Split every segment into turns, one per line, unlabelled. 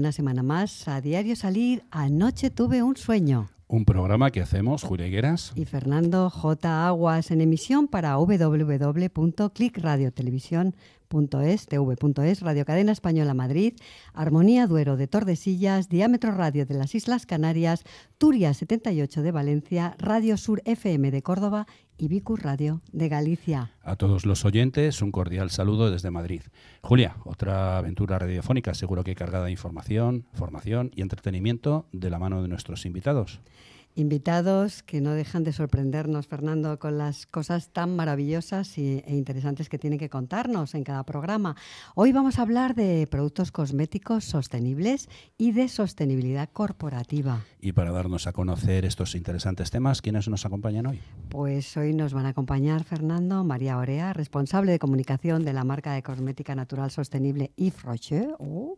una semana más a Diario Salir. Anoche tuve un sueño.
Un programa que hacemos Juregueras.
y Fernando J. Aguas en emisión para www.clicradiotelevisión.com .es, tv.es, Radio Cadena Española Madrid, Armonía Duero de Tordesillas, Diámetro Radio de las Islas Canarias, Turia 78 de Valencia, Radio Sur FM de Córdoba y Vicu Radio de Galicia.
A todos los oyentes, un cordial saludo desde Madrid. Julia, otra aventura radiofónica, seguro que cargada de información, formación y entretenimiento de la mano de nuestros invitados
invitados que no dejan de sorprendernos, Fernando, con las cosas tan maravillosas e interesantes que tiene que contarnos en cada programa. Hoy vamos a hablar de productos cosméticos sostenibles y de sostenibilidad corporativa.
Y para darnos a conocer estos interesantes temas, ¿quiénes nos acompañan hoy?
Pues hoy nos van a acompañar Fernando María Orea, responsable de comunicación de la marca de cosmética natural sostenible Yves Rocher, oh,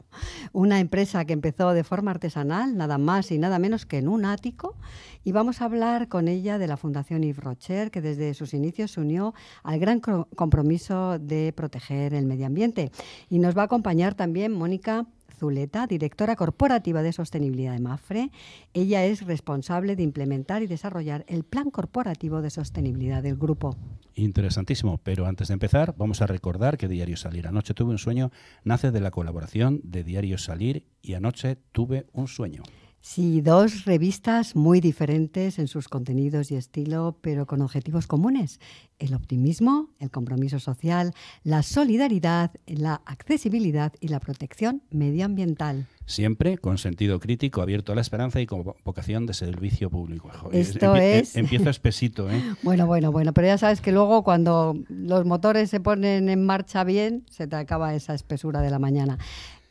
una empresa que empezó de forma artesanal, nada más y nada menos que en un ático y vamos a hablar con ella de la Fundación Yves Rocher, que desde sus inicios se unió al gran compromiso de proteger el medio ambiente. Y nos va a acompañar también Mónica Zuleta, directora corporativa de sostenibilidad de MAFRE. Ella es responsable de implementar y desarrollar el plan corporativo de sostenibilidad del grupo.
Interesantísimo, pero antes de empezar, vamos a recordar que Diario Salir Anoche tuve un sueño nace de la colaboración de Diario Salir y Anoche tuve un sueño.
Sí, dos revistas muy diferentes en sus contenidos y estilo, pero con objetivos comunes. El optimismo, el compromiso social, la solidaridad, la accesibilidad y la protección medioambiental.
Siempre con sentido crítico, abierto a la esperanza y con vocación de servicio público. Em, Esto em, es... Empieza espesito, ¿eh?
Bueno, bueno, bueno, pero ya sabes que luego cuando los motores se ponen en marcha bien, se te acaba esa espesura de la mañana.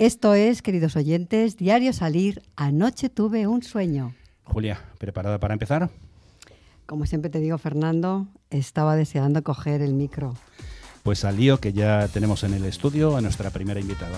Esto es, queridos oyentes, Diario Salir, anoche tuve un sueño.
Julia, ¿preparada para empezar?
Como siempre te digo, Fernando, estaba deseando coger el micro.
Pues al lío que ya tenemos en el estudio a nuestra primera invitada.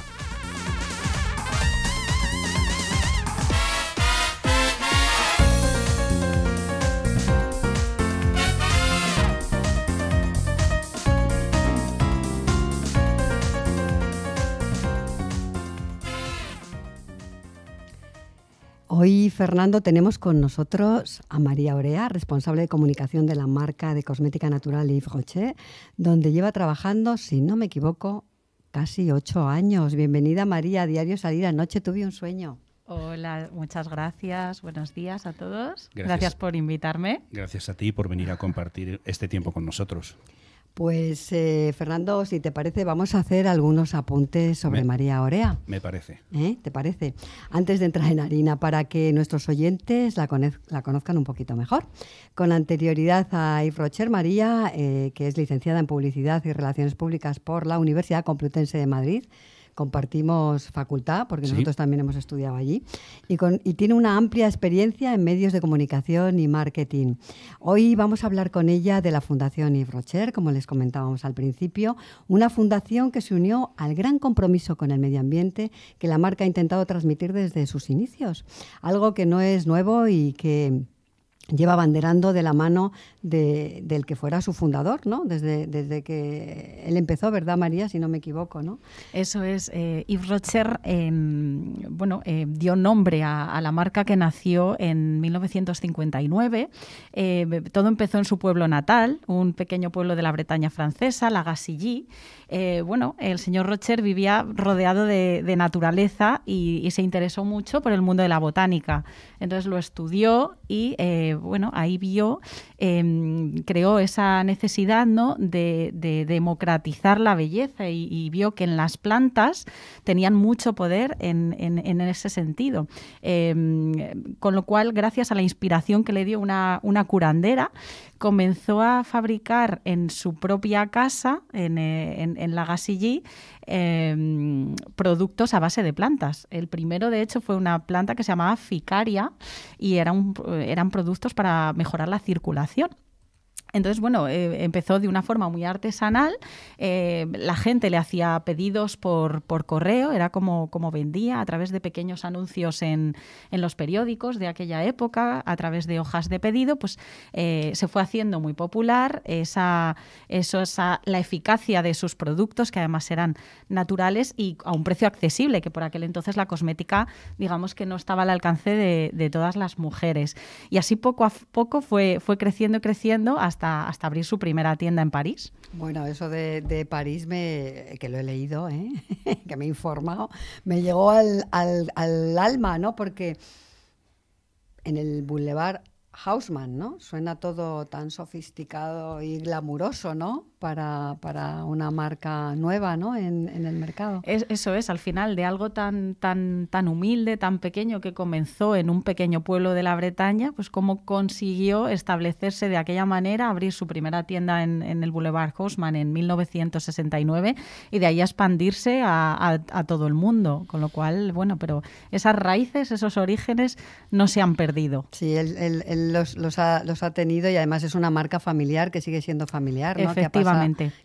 Hoy, Fernando, tenemos con nosotros a María Orea, responsable de comunicación de la marca de cosmética natural Yves Rocher, donde lleva trabajando, si no me equivoco, casi ocho años. Bienvenida, María, a Diario Salida. Anoche tuve un sueño. Hola, muchas gracias. Buenos días a todos. gracias por invitarme.
Gracias a ti por venir a compartir este tiempo con nosotros.
Pues eh, Fernando, si te parece, vamos a hacer algunos apuntes sobre María Orea. Me parece. ¿Eh? ¿Te parece? Antes de entrar en harina, para que nuestros oyentes la, conozcan un poquito mejor. Con anterioridad a Yves Rocher María, eh, que es licenciada en Publicidad y Relaciones Públicas por la Universidad Complutense de Madrid, compartimos facultad, porque nosotros también hemos estudiado allí, y, y tiene una amplia experiencia en medios de comunicación y marketing. Hoy vamos a hablar con ella de la Fundación Yves Rocher, como les comentábamos al principio, una fundación que se unió al gran compromiso con el medio ambiente que la marca ha intentado transmitir desde sus inicios, algo que no es nuevo y que lleva banderando de la mano del que fuera su fundador, ¿no? Desde, desde que él empezó, ¿verdad, María? Si no me equivoco, ¿no? Eso es. Eh, Yves
Rocher, em, bueno, eh, dio nombre a, la marca que nació en 1959. Eh, todo empezó en su pueblo natal, un pequeño pueblo de la Bretaña francesa, la Gassilly. Eh, bueno, el señor Rocher vivía rodeado de, naturaleza y, y, se interesó mucho por el mundo de la botánica. Entonces lo estudió y eh, bueno, ahí vio, em, creó esa necesidad ¿no? de, democratizar la belleza y, vio que en las plantas tenían mucho poder en, ese sentido. Em, con lo cual, gracias a la inspiración que le dio una curandera, comenzó a fabricar en su propia casa, en, eh, la Gasilly, em, productos a base de plantas. El primero, de hecho, fue una planta que se llamaba Ficaria y eran productos para mejorar la circulación. Entonces, bueno, eh, empezó de una forma muy artesanal. Eh, la gente le hacía pedidos por, correo, era como, como, vendía a través de pequeños anuncios en, los periódicos de aquella época, a través de hojas de pedido, pues eh, se fue haciendo muy popular esa, eso, la eficacia de sus productos, que además eran naturales y a un precio accesible, que por aquel entonces la cosmética, digamos que no estaba al alcance de, todas las mujeres.
Y así poco a poco fue, fue
creciendo y creciendo hasta hasta, abrir su primera tienda en
París. Bueno, eso de, París, me, que lo he leído, ¿eh? que me he informado, me llegó al, alma, ¿no? Porque en el Boulevard Haussmann ¿no? Suena todo tan sofisticado y glamuroso, ¿no? para, una marca nueva ¿no? en, el mercado. eso es, al final
de algo tan, tan, tan humilde, tan pequeño que comenzó en un pequeño pueblo de la Bretaña, pues cómo consiguió establecerse de aquella manera, abrir su primera tienda en, el Boulevard Haussmann en 1969 y de ahí expandirse a, todo el
mundo. Con lo cual, bueno, pero esas raíces, esos orígenes no se han perdido. Sí, él, los, ha, tenido y además es una marca familiar que sigue siendo familiar, ¿no?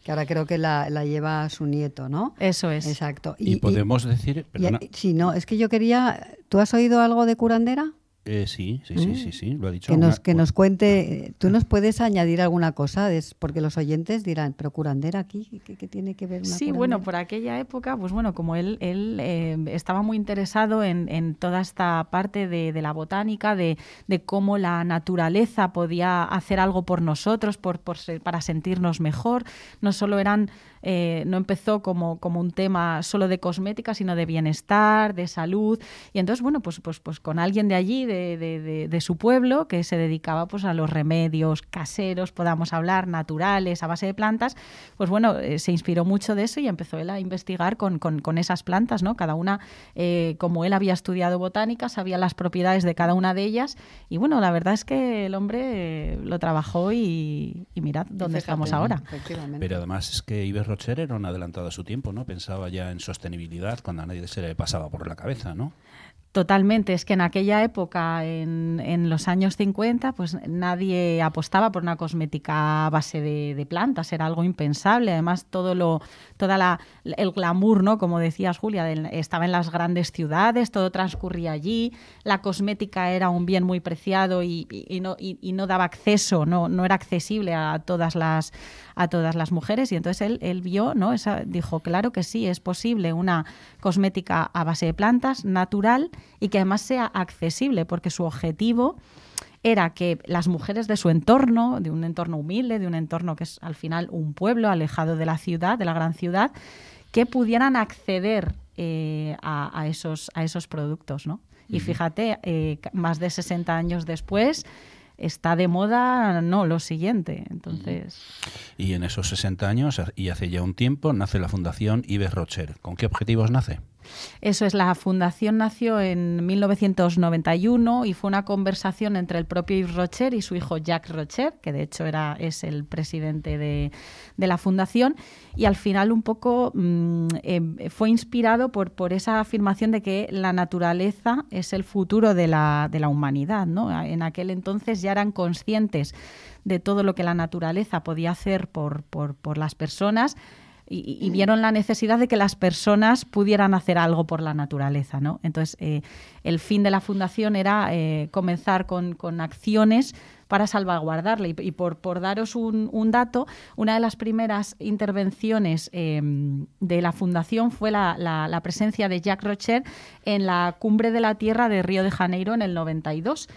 que ahora creo que la, lleva a su nieto, ¿no? Eso es. Exacto.
Y, podemos decir. Y,
si no, es que yo quería. ¿Tú has oído algo de curandera?
Eh, sí, sí, sí, sí, mm. sí, lo ha dicho. Que nos,
que nos cuente, tú nos puedes añadir alguna cosa, es porque los oyentes dirán, pero curandera aquí, ¿qué, tiene que ver? Una sí, bueno,
por aquella época, pues bueno, como él, él eh, estaba muy interesado en, en, toda esta parte de, de la botánica, de, de, cómo la naturaleza podía hacer algo por nosotros, por, por ser, para sentirnos mejor, no solo eran eh, no empezó como, como un tema solo de cosmética, sino de bienestar, de salud. Y entonces, bueno, pues, pues, pues con alguien de allí, de, su pueblo, que se dedicaba pues, a los remedios caseros, podamos hablar, naturales, a base de plantas, pues bueno, eh, se inspiró mucho de eso y empezó él a investigar con, esas plantas, ¿no? Cada una, eh, como él había estudiado botánica, sabía las propiedades de cada una de ellas. Y bueno, la verdad es que el hombre lo trabajó y, mirad dónde estamos ahora.
Pero además es que Rocher era un adelantado a su tiempo, ¿no? Pensaba ya en sostenibilidad cuando a nadie se le pasaba por la cabeza, ¿no?
Totalmente, es que en aquella época, en, en, los años 50, pues nadie apostaba por una cosmética a base de, plantas, era algo impensable. Además, todo lo, toda la, el glamour, ¿no? Como decías, Julia, estaba en las grandes ciudades, todo transcurría allí, la cosmética era un bien muy preciado y, y, no, no daba acceso, no, no era accesible a todas las, a todas las mujeres. Y entonces él, él vio, ¿no? dijo, claro que sí, es posible una cosmética a base de plantas, natural y que además sea accesible, porque su objetivo era que las mujeres de su entorno, de un entorno humilde, de un entorno que es al final un pueblo alejado de la ciudad, de la gran ciudad, que pudieran acceder eh, a, esos, a esos productos. ¿no? Y fíjate, eh, más de 60 años después, está de moda, no, lo siguiente. Entonces.
Y en esos 60 años, y hace ya un tiempo, nace la Fundación Ives Rocher. ¿Con qué objetivos nace?
Eso es, la fundación nació en 1991 y fue una conversación entre el propio Yves Rocher y su hijo Jacques Rocher, que de hecho era, es el presidente de, la fundación, y al final un poco mm, em, fue inspirado por, por esa afirmación de que la naturaleza es el futuro de la, de la humanidad. En aquel entonces ya eran conscientes de todo lo que la naturaleza podía hacer por, por, por las personas y, mm. vieron la necesidad de que las personas pudieran hacer algo por la naturaleza. ¿no? Entonces, eh, el fin de la fundación era eh, comenzar con, acciones para salvaguardarla. Y, por, daros un, dato, una de las primeras intervenciones eh, de la fundación fue la, presencia de Jack Rocher en la Cumbre de la Tierra de Río de Janeiro en el 92,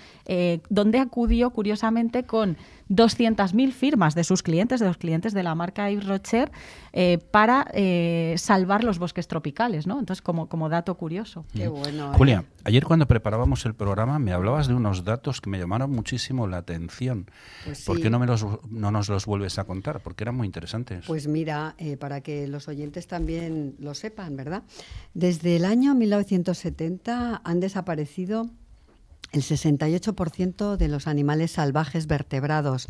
donde acudió curiosamente con 200.000 firmas de sus clientes, de los clientes de la marca Yves Rocher, eh, para eh, salvar los bosques tropicales, ¿no? Entonces, como, como dato curioso. bueno.
¿eh?
Julia, ayer cuando preparábamos el programa me hablabas de unos datos que me llamaron muchísimo la atención.
Pues
¿Por qué no, me
los, no nos los vuelves a contar? Porque eran muy interesantes. Pues
mira, para que los oyentes también lo sepan, ¿verdad? Desde el año 1970 han desaparecido el 68% de los animales salvajes vertebrados.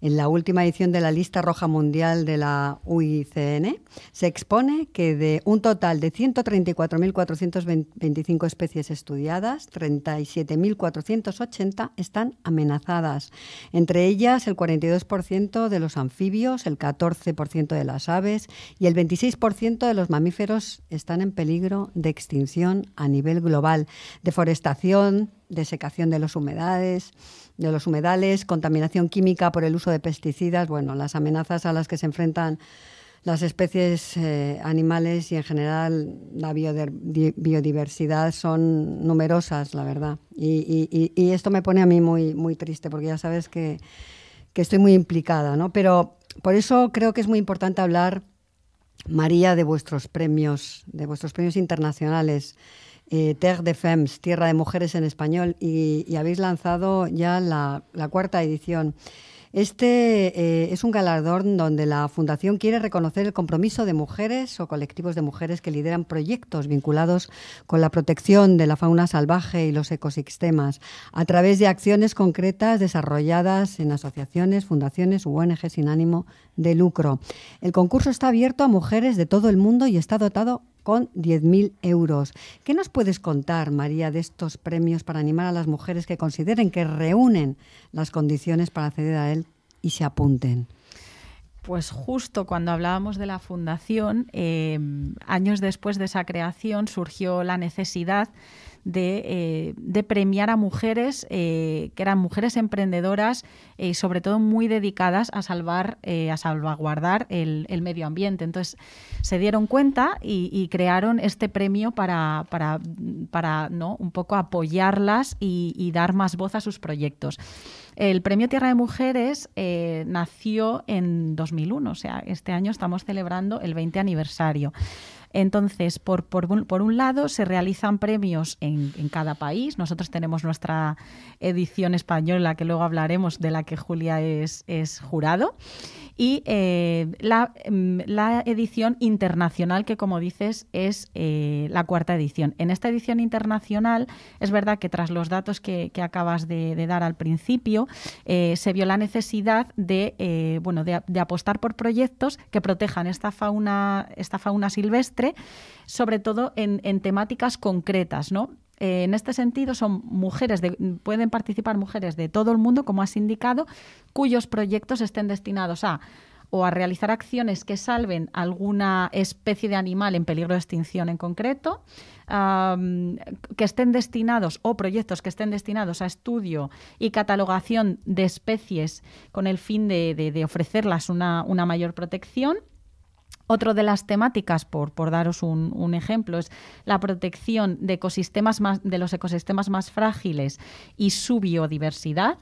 En la última edición de la lista roja mundial de la UICN se expone que de un total de 134.425 especies estudiadas, 37.480 están amenazadas. Entre ellas el 42% de los anfibios, el 14% de las aves y el 26% de los mamíferos están en peligro de extinción a nivel global. Deforestación, desecación de los humedades, de los humedales, contaminación química por el uso de pesticidas, bueno, las amenazas a las que se enfrentan las especies eh, animales y en general la biodiversidad son numerosas, la verdad. Y, esto me pone a mí muy, muy triste, porque ya sabes que, que estoy muy implicada, ¿no? Pero por eso creo que es muy importante hablar, María, de vuestros premios, de vuestros premios internacionales eh, Terre de Femmes, Tierra de Mujeres en español, y, habéis lanzado ya la, cuarta edición. Este eh, es un galardón donde la Fundación quiere reconocer el compromiso de mujeres o colectivos de mujeres que lideran proyectos vinculados con la protección de la fauna salvaje y los ecosistemas a través de acciones concretas desarrolladas en asociaciones, fundaciones u ONG sin ánimo de lucro. El concurso está abierto a mujeres de todo el mundo y está dotado con 10.000 euros. ¿Qué nos puedes contar, María, de estos premios para animar a las mujeres que consideren que reúnen las condiciones para acceder a él y se apunten? Pues justo
cuando hablábamos de la fundación, eh, años después de esa creación surgió la necesidad eh, de, premiar a mujeres eh, que eran mujeres emprendedoras eh, y sobre todo muy dedicadas a salvar, a salvaguardar el, medio ambiente. Entonces se dieron cuenta y, crearon este premio para, para, ¿no? un poco apoyarlas y, dar más voz a sus proyectos. El Premio Tierra de Mujeres nació en 2001, o sea, este año estamos celebrando el 20 aniversario. Entonces, por, un, lado, se realizan premios en, cada país. Nosotros tenemos nuestra edición española, que luego hablaremos, de la que Julia es, jurado. Y eh, mm, la, edición internacional, que como dices, es eh, la cuarta edición. En esta edición internacional, es verdad que tras los datos que, acabas de, dar al principio, eh, se vio la necesidad de, bueno, de apostar por proyectos que protejan esta fauna, esta fauna silvestre sobre todo en, temáticas concretas, eh, en este sentido, son mujeres pueden participar mujeres de todo el mundo, como has indicado, cuyos proyectos estén destinados a realizar acciones que salven alguna especie de animal en peligro de extinción en concreto, que estén destinados o proyectos que estén destinados a estudio y catalogación de especies con el fin de, ofrecerlas una mayor protección otro de las temáticas, por, daros un, un, ejemplo, es la protección de, ecosistemas de los ecosistemas más frágiles y su biodiversidad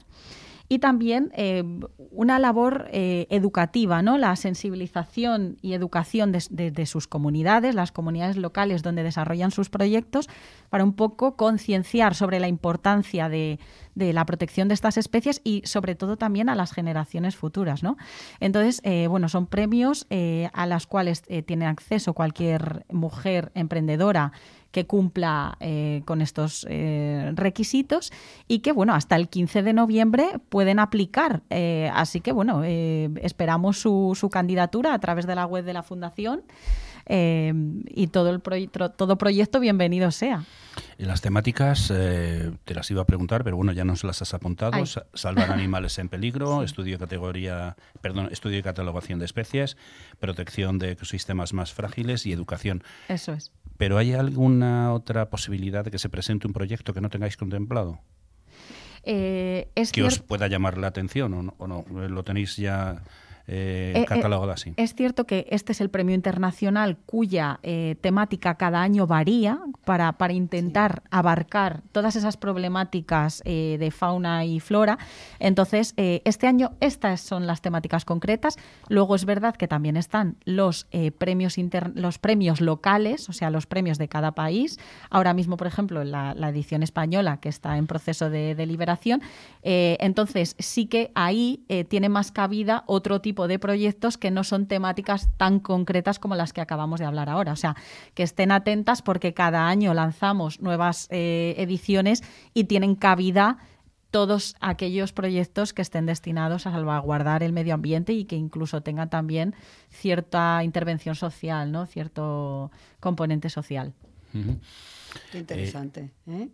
y también eh, una labor eh, educativa, ¿no? la sensibilización y educación de, sus comunidades, las comunidades locales donde desarrollan sus proyectos, para un poco concienciar sobre la importancia de, la protección de estas especies y sobre todo también a las generaciones futuras. Entonces, eh, bueno, son premios a los cuales tiene acceso cualquier mujer emprendedora que cumpla eh, con estos eh, requisitos y que, bueno, hasta el 15 de noviembre pueden aplicar. Eh, así que, bueno, esperamos su, su candidatura a través de la web de la Fundación. y todo el proyecto todo proyecto bienvenido sea.
las temáticas te las iba a preguntar, pero bueno, ya nos las has apuntado. Salvar animales en peligro, estudio categoría, perdón, estudio y catalogación de especies, protección de ecosistemas más frágiles y educación. Eso es pero ¿hay alguna otra posibilidad de que se presente un proyecto que no tengáis contemplado?
Eh, que os
pueda llamar la atención o no, o no, lo tenéis ya eh, eh, eh, así.
Es cierto que este es el premio internacional cuya temática cada año varía para, para intentar abarcar todas esas problemáticas de fauna y flora. Entonces, este año estas son las temáticas concretas. Luego es verdad que también están los, premios, los premios locales, o sea, los premios de cada país. Ahora mismo, por ejemplo, la, la edición española que está en proceso de deliberación. entonces, sí que ahí tiene más cabida otro tipo de proyectos que no son temáticas tan concretas como las que acabamos de hablar ahora. O sea, que estén atentas porque cada año lanzamos nuevas eh, ediciones y tienen cabida todos aquellos proyectos que estén destinados a salvaguardar el medio ambiente y que incluso tengan también cierta intervención social, ¿no? cierto componente social.
Qué
interesante.
Eh, ¿eh?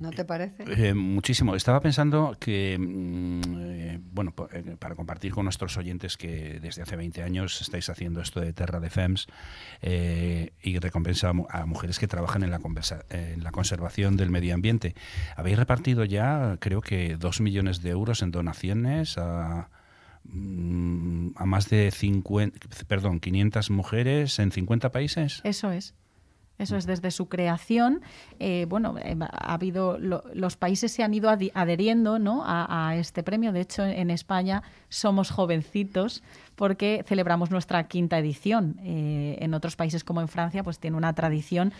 ¿No te parece?
Eh,
muchísimo. Estaba pensando que, mm, eh, bueno, eh, para compartir con nuestros oyentes que desde hace 20 años estáis haciendo esto de Terra de FEMS y recompensa a, mujeres que trabajan en la, en la conservación del medio ambiente. Habéis repartido ya, creo que, dos millones de euros en donaciones a mm, más de 50, perdón, 500 mujeres en 50 países. Eso es.
Eso es desde su creación. Eh, bueno, eh, ha habido los países se han ido adheriendo ¿no? a, este premio. De hecho, en España somos jovencitos porque celebramos nuestra quinta edición. Eh, en otros países como en Francia, pues tiene una tradición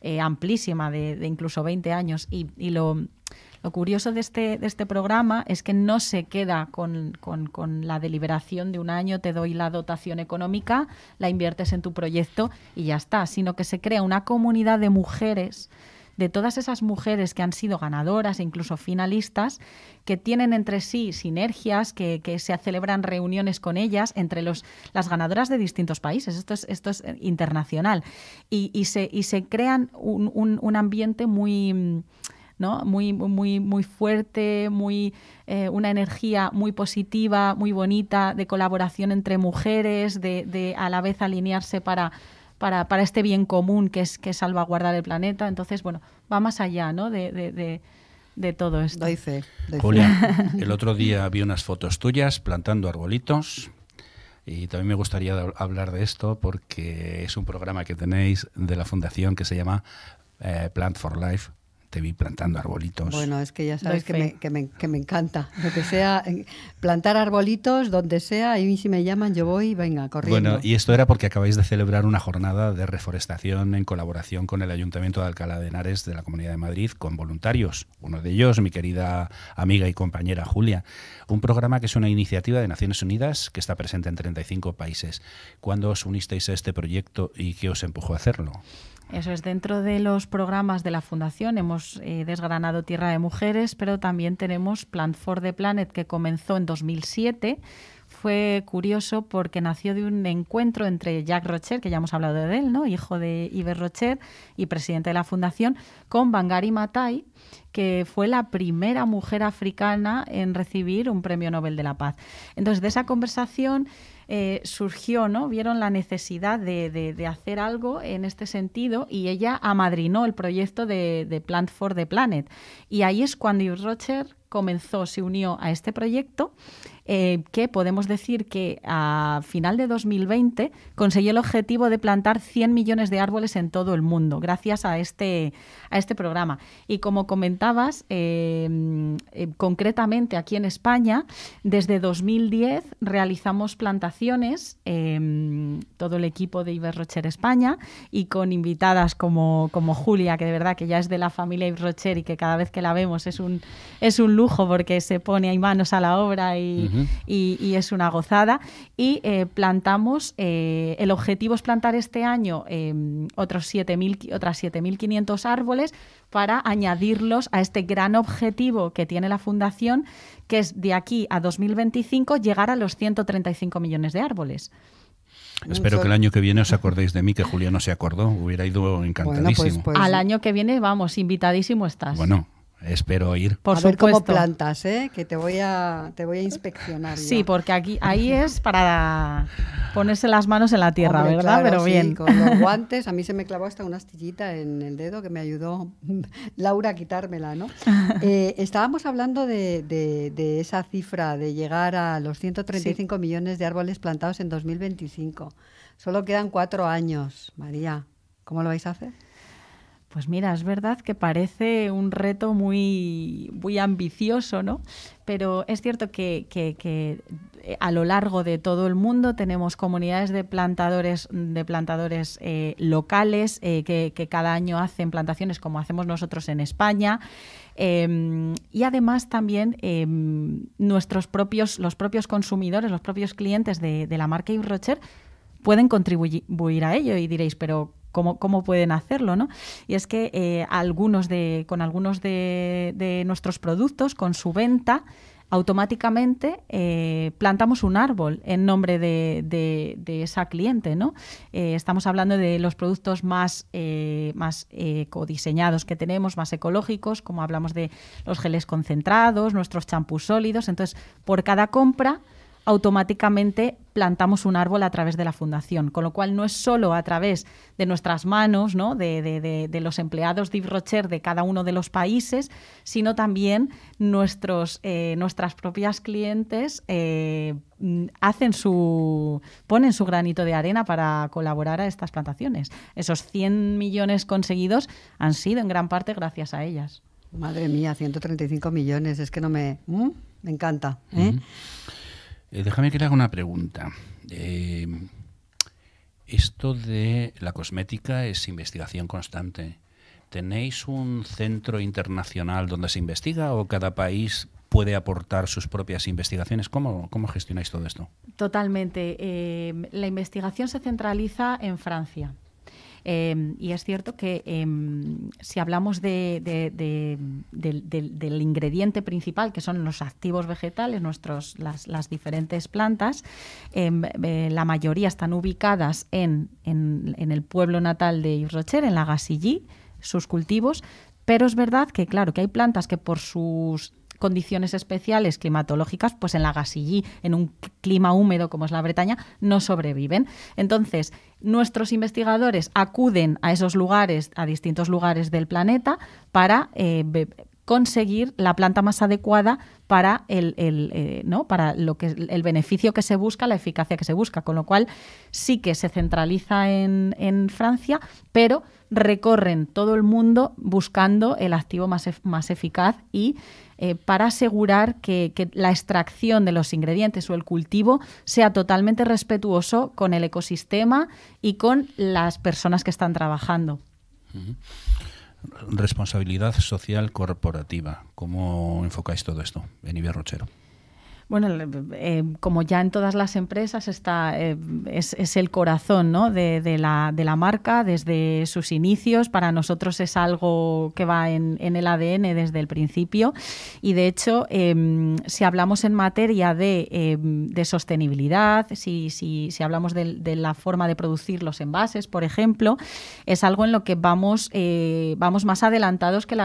eh, amplísima de, incluso 20 años. Y, lo, curioso de este, de este programa es que no se queda con, con, la deliberación de un año, te doy la dotación económica, la inviertes en tu proyecto y ya está, sino que se crea una comunidad de mujeres de todas esas mujeres que han sido ganadoras e incluso finalistas, que tienen entre sí sinergias, que, se celebran reuniones con ellas entre los, las ganadoras de distintos países. Esto es, esto es eh, internacional. Y, se, y se crean un, ambiente muy... Muy, muy, muy fuerte, muy, eh, una energía muy positiva, muy bonita, de colaboración entre mujeres, de a la vez alinearse para, para, este bien común que es, que salvaguardar el planeta. Entonces, bueno, va más allá ¿no? de, todo esto. Doice, Julia, el
otro día vi unas fotos tuyas plantando arbolitos. Y también me gustaría hablar de esto porque es un programa que tenéis de la fundación que se llama eh, Plant for Life, vi plantando arbolitos. Bueno,
es que ya sabes que me, que, me, encanta. Lo que sea, plantar arbolitos, donde sea, y si me llaman yo voy, venga, corriendo. Bueno,
y esto era porque acabáis de celebrar una jornada de reforestación en colaboración con el Ayuntamiento de Alcalá de Henares de la Comunidad de Madrid, con voluntarios. Uno de ellos, mi querida amiga y compañera Julia. Un programa que es una iniciativa de Naciones Unidas que está presente en 35 países. ¿Cuándo os unisteis a este proyecto y qué os empujó a hacerlo?
Eso es, dentro de los programas de la Fundación hemos eh, desgranado Tierra de Mujeres, pero también tenemos Plan for the Planet, que comenzó en 2007 fue curioso porque nació de un encuentro entre Jack Rocher, que ya hemos hablado de él, ¿no? hijo de Iber Rocher y presidente de la fundación, con Bangari Matai, que fue la primera mujer africana en recibir un premio Nobel de la Paz. Entonces, de esa conversación eh, surgió, ¿no? Vieron la necesidad de, de, hacer algo en este sentido y ella amadrinó el proyecto de, de Plant for the Planet. Y ahí es cuando Yves Rocher comenzó, se unió a este proyecto eh, que podemos decir que a final de 2020 consiguió el objetivo de plantar 100 millones de árboles en todo el mundo, gracias a este, a este programa. Y como comentabas, eh, eh, concretamente aquí en España, desde 2010 realizamos plantaciones, em, todo el equipo de Iberrocher España, y con invitadas como, como Julia, que de verdad que ya es de la familia Iberrocher y que cada vez que la vemos es un, es un lujo porque se pone ahí manos a la obra y, y, es una gozada. Y eh, plantamos, eh, el objetivo es plantar este año eh, otros 7 otras 7.500 árboles para añadirlos a este gran objetivo que tiene la Fundación, que es de aquí a 2025 llegar a los 135 millones de árboles.
Espero que el año que viene os acordéis de mí, que Julia no se acordó, hubiera ido pues, encantadísimo. Pues, Al año
que viene, vamos, invitadísimo estás. Bueno,
espero ir. Por a ver supuesto.
cómo plantas, ¿eh? que
te voy a, te voy a inspeccionar. Sí,
porque aquí ahí es para ponerse las manos en la tierra, ¿verdad? Pero bien. Con los
guantes, a mí se me clavó hasta una astillita en el dedo que me ayudó Laura a quitármela, ¿no? Eh, estábamos hablando de, esa cifra de llegar a los 135 millones de árboles plantados en 2025. Solo quedan cuatro años, María. ¿Cómo lo vais a hacer? Pues mira, es verdad que parece un reto muy, muy ambicioso, ¿no?
Pero es cierto que, eh, a lo largo de todo el mundo tenemos comunidades de plantadores, de plantadores eh, locales eh, que, cada año hacen plantaciones como hacemos nosotros en España. Em, y además también em, nuestros propios, los propios consumidores, los propios clientes de, la marca Yves Rocher pueden contribuir a ello y diréis, pero cómo, pueden hacerlo, ¿no? Y es que eh, algunos con algunos de, nuestros productos, con su venta, automáticamente eh, plantamos un árbol en nombre de, esa cliente. ¿no? Eh, estamos hablando de los productos más, eh, más ecodiseñados que tenemos, más ecológicos, como hablamos de los geles concentrados, nuestros champús sólidos. Entonces, por cada compra automáticamente plantamos un árbol a través de la fundación, con lo cual no es solo a través de nuestras manos, de, los empleados de Rocher de cada uno de los países, sino también nuestros, eh, nuestras propias clientes eh, hacen su, ponen su granito de arena para colaborar a estas plantaciones. Esos 100 millones conseguidos han
sido en gran parte gracias a ellas. Madre mía, 135 millones, es que no me... ¿Mm? Me encanta. ¿eh?
Eh, déjame que le haga una pregunta. Eh, esto de la cosmética es investigación constante. ¿Tenéis un centro internacional donde se investiga o cada país puede aportar sus propias investigaciones. ¿Cómo, gestionáis todo esto?
Totalmente. Eh, la investigación se centraliza en Francia. Em, y es cierto que em, si hablamos del, ingrediente principal, que son los activos vegetales, nuestros, las, diferentes plantas, em, eh, la mayoría están ubicadas en, el pueblo natal de Rocher, en la Gasillí, sus cultivos, pero es verdad que, claro, que hay plantas que por sus condiciones especiales climatológicas, pues en la Gasillí, en un clima húmedo como es la Bretaña, no sobreviven. Entonces, nuestros investigadores acuden a esos lugares, a distintos lugares del planeta, para eh, conseguir la planta más adecuada para el, eh, ¿no? para lo que el beneficio que se busca, la eficacia que se busca. Con lo cual sí que se centraliza en, en Francia, pero recorren todo el mundo buscando el activo más, más eficaz y eh, para asegurar que, la extracción de los ingredientes o el cultivo sea totalmente respetuoso con el ecosistema y con las personas que están trabajando
responsabilidad social corporativa. ¿Cómo enfocáis todo esto en Rochero?
Bueno, eh, como ya en todas las empresas, está, eh, es, el corazón de, la, marca desde sus inicios. Para nosotros es algo que va en, el ADN desde el principio. Y de hecho, em, si hablamos en materia de, em, sostenibilidad, si, si, hablamos de, la forma de producir los envases, por ejemplo, es algo en lo que vamos, eh, vamos más adelantados que,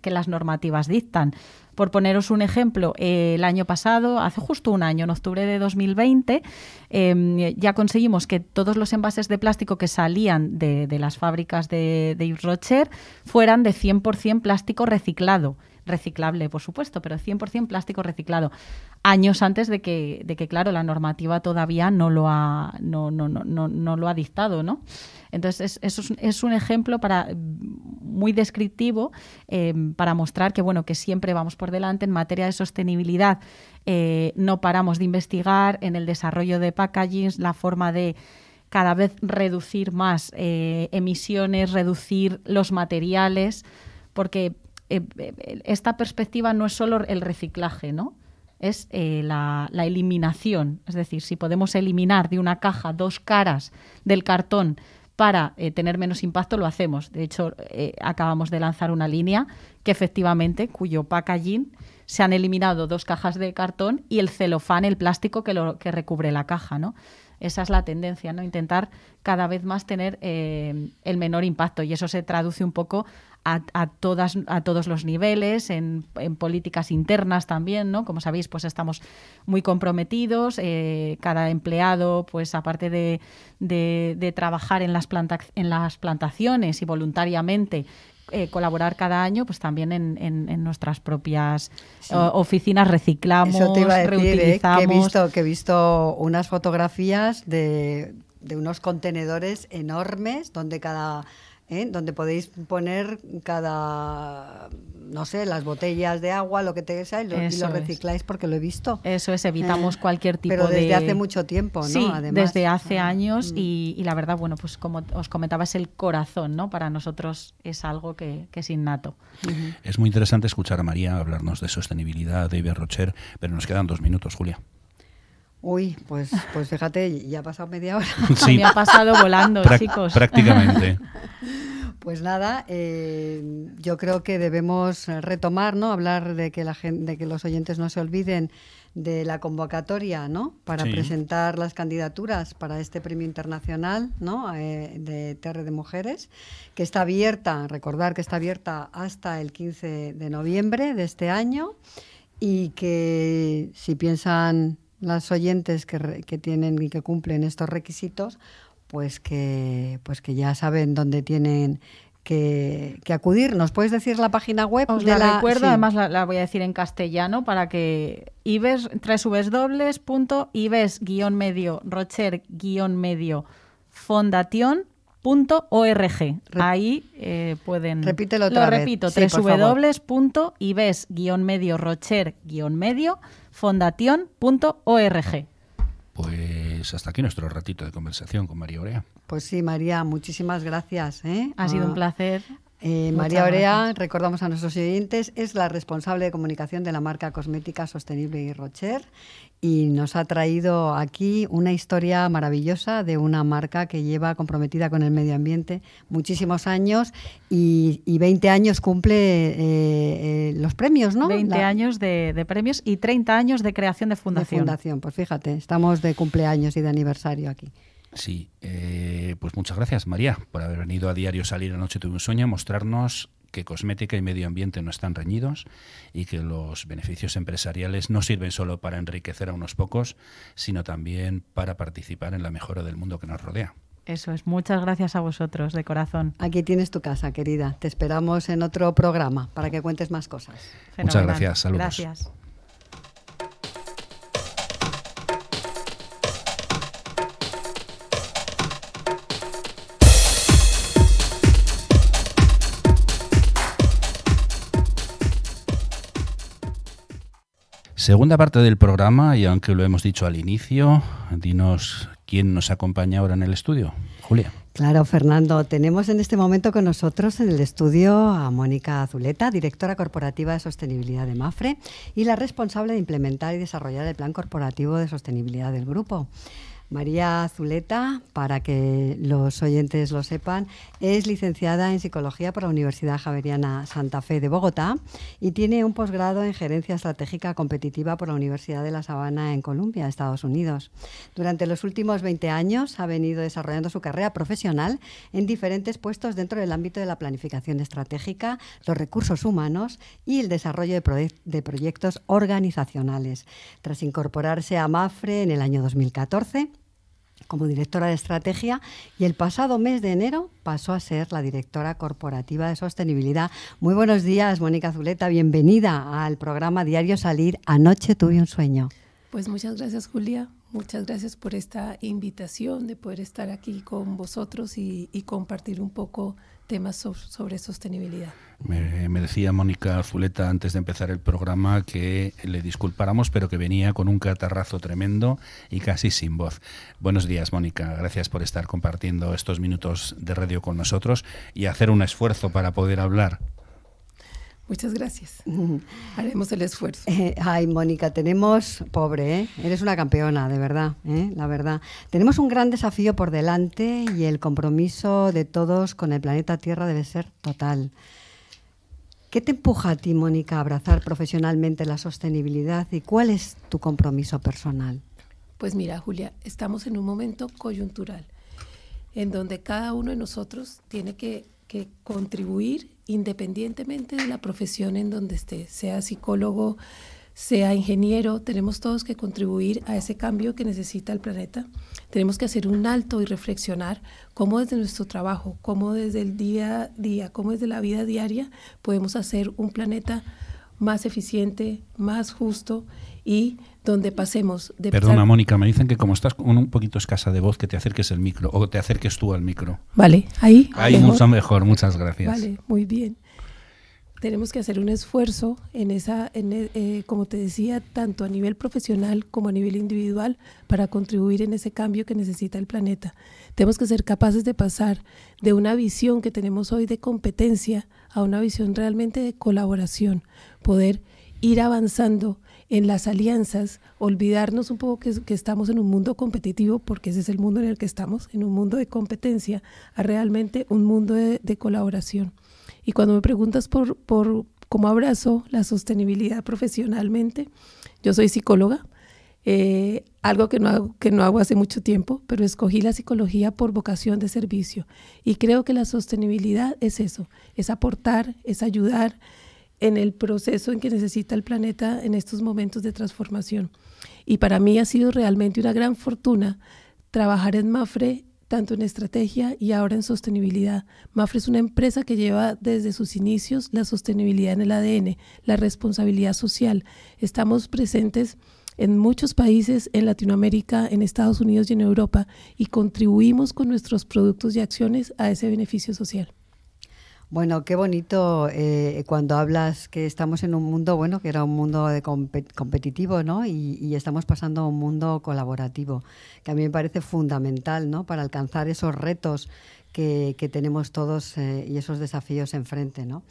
que las normativas dictan. Por poneros un ejemplo, eh, el año pasado, hace justo un año, en octubre de 2020, em, ya conseguimos que todos los envases de plástico que salían de, las fábricas de, de Rocher fueran de 100% plástico reciclado reciclable, por supuesto, pero 100% plástico reciclado. Años antes de que, de que, claro, la normativa todavía no lo ha, no, no, no, lo ha dictado, ¿no? Entonces, eso es, un, ejemplo para, muy descriptivo eh, para mostrar que, bueno, que siempre vamos por delante en materia de sostenibilidad. Eh, no paramos de investigar en el desarrollo de packagings, la forma de cada vez reducir más eh, emisiones, reducir los materiales, porque eh, eh, esta perspectiva no es solo el reciclaje, ¿no? es eh, la, eliminación. Es decir, si podemos eliminar de una caja dos caras del cartón para tener menos impacto, lo hacemos. De hecho, acabamos de lanzar una línea que efectivamente, cuyo packaging se han eliminado dos cajas de cartón y el celofán, el plástico que, que recubre la caja, ¿no? Esa es la tendencia, ¿no? Intentar cada vez más tener el menor impacto. Y eso se traduce un poco a, todas, a todos los niveles, en, políticas internas también, ¿no? Como sabéis, pues estamos muy comprometidos, eh, cada empleado, pues aparte de, trabajar en las, en las plantaciones y voluntariamente, eh, colaborar cada año, pues también en, nuestras propias eh, oficinas reciclamos, Eso te iba a decir, reutilizamos. he visto,
que he visto unas fotografías de unos contenedores enormes donde cada ¿eh? donde podéis poner cada, no sé, las botellas de agua, lo que te y lo, recicláis porque lo he visto.
Eso es, evitamos eh, cualquier tipo de... Pero desde hace mucho tiempo, ¿no? Sí, desde hace ah, años mm. y, la verdad, bueno, pues como os comentaba, es el corazón, ¿no? Para nosotros es algo que,
es innato.
Es muy interesante escuchar a María hablarnos de sostenibilidad, de Rocher pero nos quedan dos minutos, Julia.
Uy, pues, pues fíjate, ya ha pasado media hora.
Me ha pasado volando,
chicos. Prácticamente.
Pues nada, eh, yo creo que debemos retomar, ¿no? Hablar de que la gente, que los oyentes no se olviden de la convocatoria, ¿no? Para presentar las candidaturas para este premio internacional, ¿no? Eh, de Terre de Mujeres, que está abierta, recordar que está abierta hasta el 15 de noviembre de este año y que si piensan las oyentes que, que tienen y que cumplen estos requisitos, pues que, pues que ya saben dónde tienen que, acudir. ¿Nos puedes decir la página web? Os la, recuerdo, además
la, voy a decir en castellano para que ibes, guión medio rocher-medio, org. Ahí eh, pueden... Repítelo otra Lo vez. repito, sí, guión medio rocher-medio,
Fondación.org
Pues hasta aquí nuestro ratito de conversación con María Orea.
Pues sí, María, muchísimas gracias. ¿eh? Ha sido ah, un placer.
Eh, María
Orea, recordamos a nuestros oyentes, es la responsable de comunicación de la marca cosmética sostenible y Rocher y nos ha traído aquí una historia maravillosa de una marca que lleva comprometida con el medio ambiente muchísimos años y, y 20 años cumple eh, eh, los premios, ¿no? 20
años de, premios y 30
años de creación de fundación. De fundación, pues fíjate, estamos de cumpleaños y de aniversario aquí.
Sí, eh, pues muchas gracias María por haber venido a diario Salir Anoche Tuve un Sueño, mostrarnos que cosmética y medio ambiente no están reñidos y que los beneficios empresariales no sirven solo para enriquecer a unos pocos, sino también para participar en la mejora del mundo que nos rodea.
Eso es, muchas gracias a vosotros de corazón. Aquí tienes tu casa, querida. Te esperamos en otro programa para que cuentes más cosas. Muchas gracias, saludos. Gracias.
Segunda parte del programa, y aunque lo hemos dicho al inicio, dinos quién nos acompaña ahora en el estudio. Julia.
Claro, Fernando. Tenemos en este momento con nosotros en el estudio a Mónica Azuleta, directora corporativa de sostenibilidad de MAFRE y la responsable de implementar y desarrollar el plan corporativo de sostenibilidad del grupo. María Zuleta, para que los oyentes lo sepan, es licenciada en Psicología por la Universidad Javeriana Santa Fe de Bogotá y tiene un posgrado en Gerencia Estratégica Competitiva por la Universidad de La Sabana en Colombia, Estados Unidos. Durante los últimos 20 años ha venido desarrollando su carrera profesional en diferentes puestos dentro del ámbito de la planificación estratégica, los recursos humanos y el desarrollo de, de proyectos organizacionales. Tras incorporarse a MAFRE en el año 2014, como directora de estrategia y el pasado mes de enero pasó a ser la directora corporativa de sostenibilidad. Muy buenos días, Mónica Zuleta, bienvenida al programa Diario Salir. Anoche tuve un sueño.
Pues muchas gracias, Julia. Muchas gracias por esta invitación de poder estar aquí con vosotros y, compartir un poco temas sobre sostenibilidad.
Me, decía Mónica Zuleta antes de empezar el programa que le disculpáramos, pero que venía con un catarrazo tremendo y casi sin voz. Buenos días, Mónica. Gracias por estar compartiendo estos minutos de radio con nosotros y hacer un esfuerzo para poder hablar.
Muchas gracias. Haremos el esfuerzo. Eh, ay, Mónica, tenemos, pobre, ¿eh? eres una campeona, de verdad, ¿eh? la verdad. Tenemos un gran desafío por delante y el compromiso de todos con el planeta Tierra debe ser total. ¿Qué te empuja a ti, Mónica, a abrazar profesionalmente la sostenibilidad y cuál es tu compromiso personal?
Pues mira, Julia, estamos en un momento coyuntural en donde cada uno de nosotros tiene que contribuir independientemente de la profesión en donde esté, sea psicólogo, sea ingeniero, tenemos todos que contribuir a ese cambio que necesita el planeta. Tenemos que hacer un alto y reflexionar cómo desde nuestro trabajo, cómo desde el día a día, cómo desde la vida diaria podemos hacer un planeta más eficiente, más justo y donde pasemos de Perdona,
Mónica, me dicen que como estás con un poquito escasa de voz, que te acerques el micro o te acerques tú al micro.
Vale, ahí. Ahí mucho mejor,
muchas gracias. Vale,
muy bien. Tenemos que hacer un esfuerzo en esa, eh, eh, como te decía, tanto a nivel profesional como a nivel individual para contribuir en ese cambio que necesita el planeta. Tenemos que ser capaces de pasar de una visión que tenemos hoy de competencia a una visión realmente de colaboración, poder ir avanzando en las alianzas, olvidarnos un poco que, que, estamos en un mundo competitivo, porque ese es el mundo en el que estamos, en un mundo de competencia, a realmente un mundo de, colaboración. Y cuando me preguntas por, por cómo abrazo la sostenibilidad profesionalmente, yo soy psicóloga, eh, algo que no, que no hago hace mucho tiempo, pero escogí la psicología por vocación de servicio. Y creo que la sostenibilidad es eso, es aportar, es ayudar, en el proceso en que necesita el planeta en estos momentos de transformación. Y para mí ha sido realmente una gran fortuna trabajar en Mafre tanto en estrategia y ahora en sostenibilidad. Mafre es una empresa que lleva desde sus inicios la sostenibilidad en el ADN, la responsabilidad social. Estamos presentes en muchos países, en Latinoamérica, en Estados Unidos y en Europa, y contribuimos con nuestros productos y acciones a ese beneficio social.
Bueno, qué bonito eh, cuando hablas que estamos en un mundo, bueno, que era un mundo de competitivo, ¿no? Y, estamos pasando a un mundo colaborativo, que a mí me parece fundamental, ¿no? Para alcanzar esos retos que, tenemos todos eh, y esos desafíos enfrente, ¿no?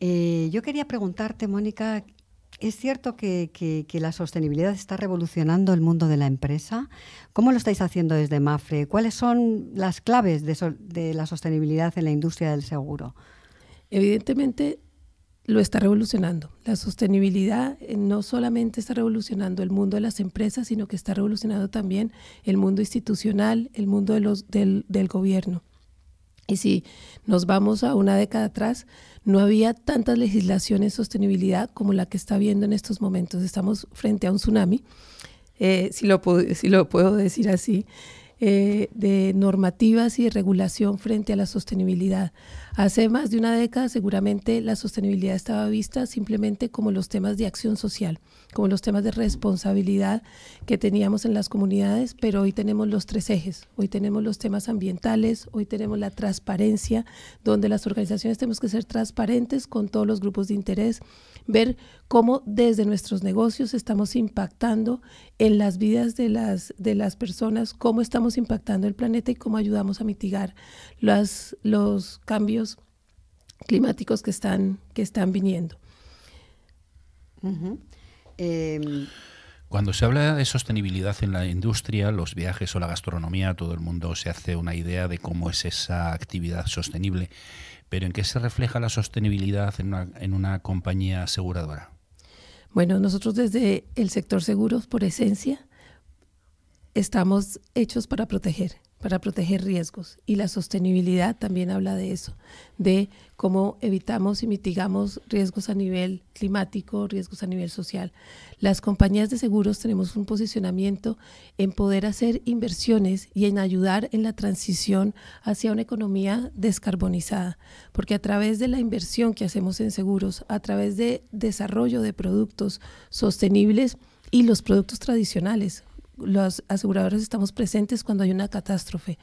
Eh, yo quería preguntarte, Mónica, es cierto que, la sostenibilidad está revolucionando el mundo de la empresa. ¿Cómo lo estáis haciendo desde MAFRE? ¿Cuáles
son las claves de, la sostenibilidad en la industria del seguro? Evidentemente lo está revolucionando. La sostenibilidad eh, no solamente está revolucionando el mundo de las empresas, sino que está revolucionando también el mundo institucional, el mundo del gobierno. Y si nos vamos a una década atrás, no había tantas legislaciones de sostenibilidad como la que está viendo en estos momentos. Estamos frente a un tsunami, eh, si lo puedo decir así. Eh, de normativas y regulación frente a la sostenibilidad. Hace más de una década seguramente la sostenibilidad estaba vista simplemente como los temas de acción social, como los temas de responsabilidad que teníamos en las comunidades, pero hoy tenemos los tres ejes. Hoy tenemos los temas ambientales, hoy tenemos la transparencia, donde las organizaciones tenemos que ser transparentes con todos los grupos de interés ver cómo desde nuestros negocios estamos impactando en las vidas de las, personas, cómo estamos impactando el planeta y cómo ayudamos a mitigar los cambios climáticos que están, que están viniendo. Em,
Cuando se habla de sostenibilidad en la industria, los viajes o la gastronomía, todo el mundo se hace una idea de cómo es esa actividad sostenible. Pero ¿en qué se refleja la sostenibilidad en una, en una compañía aseguradora?
Bueno, nosotros desde el sector seguros, por esencia, estamos hechos para proteger para proteger riesgos. Y la sostenibilidad también habla de eso, de cómo evitamos y mitigamos riesgos a nivel climático, riesgos a nivel social. Las compañías de seguros tenemos un posicionamiento en poder hacer inversiones y en ayudar en la transición hacia una economía descarbonizada, porque a través de la inversión que hacemos en seguros, a través de desarrollo de productos sostenibles, y los productos tradicionales, los aseguradores estamos presentes cuando hay una catástrofe.